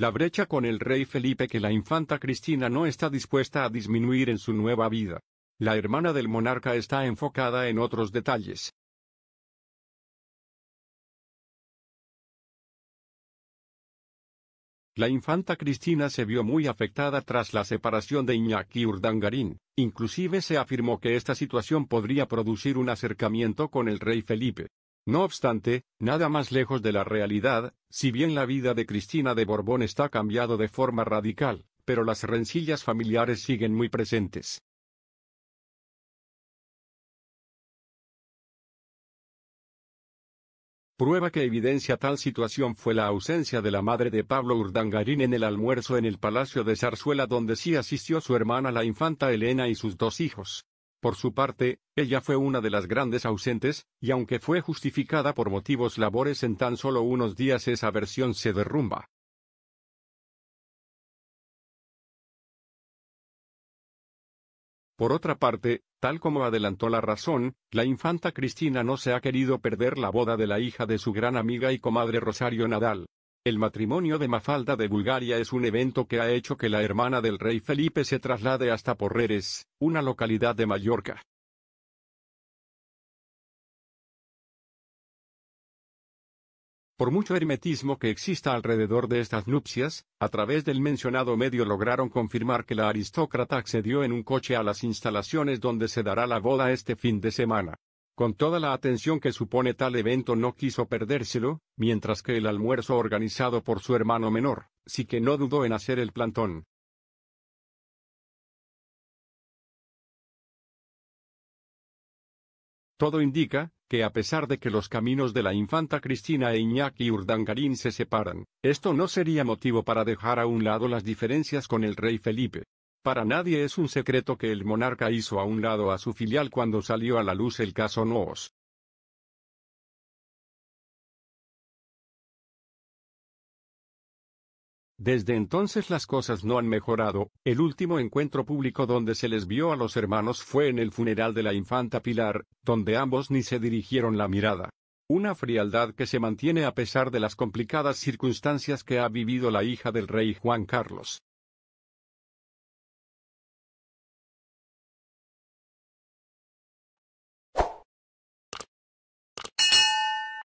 la brecha con el rey Felipe que la infanta Cristina no está dispuesta a disminuir en su nueva vida. La hermana del monarca está enfocada en otros detalles. La infanta Cristina se vio muy afectada tras la separación de Iñaki Urdangarín, inclusive se afirmó que esta situación podría producir un acercamiento con el rey Felipe. No obstante, nada más lejos de la realidad, si bien la vida de Cristina de Borbón está cambiado de forma radical, pero las rencillas familiares siguen muy presentes. Prueba que evidencia tal situación fue la ausencia de la madre de Pablo Urdangarín en el almuerzo en el Palacio de Zarzuela donde sí asistió su hermana la infanta Elena y sus dos hijos. Por su parte, ella fue una de las grandes ausentes, y aunque fue justificada por motivos labores en tan solo unos días esa versión se derrumba. Por otra parte, tal como adelantó la razón, la infanta Cristina no se ha querido perder la boda de la hija de su gran amiga y comadre Rosario Nadal. El matrimonio de Mafalda de Bulgaria es un evento que ha hecho que la hermana del rey Felipe se traslade hasta Porreres, una localidad de Mallorca. Por mucho hermetismo que exista alrededor de estas nupcias, a través del mencionado medio lograron confirmar que la aristócrata accedió en un coche a las instalaciones donde se dará la boda este fin de semana. Con toda la atención que supone tal evento no quiso perdérselo, mientras que el almuerzo organizado por su hermano menor, sí que no dudó en hacer el plantón. Todo indica, que a pesar de que los caminos de la infanta Cristina e Iñaki Urdangarín se separan, esto no sería motivo para dejar a un lado las diferencias con el rey Felipe. Para nadie es un secreto que el monarca hizo a un lado a su filial cuando salió a la luz el caso Noos. Desde entonces las cosas no han mejorado, el último encuentro público donde se les vio a los hermanos fue en el funeral de la infanta Pilar, donde ambos ni se dirigieron la mirada. Una frialdad que se mantiene a pesar de las complicadas circunstancias que ha vivido la hija del rey Juan Carlos.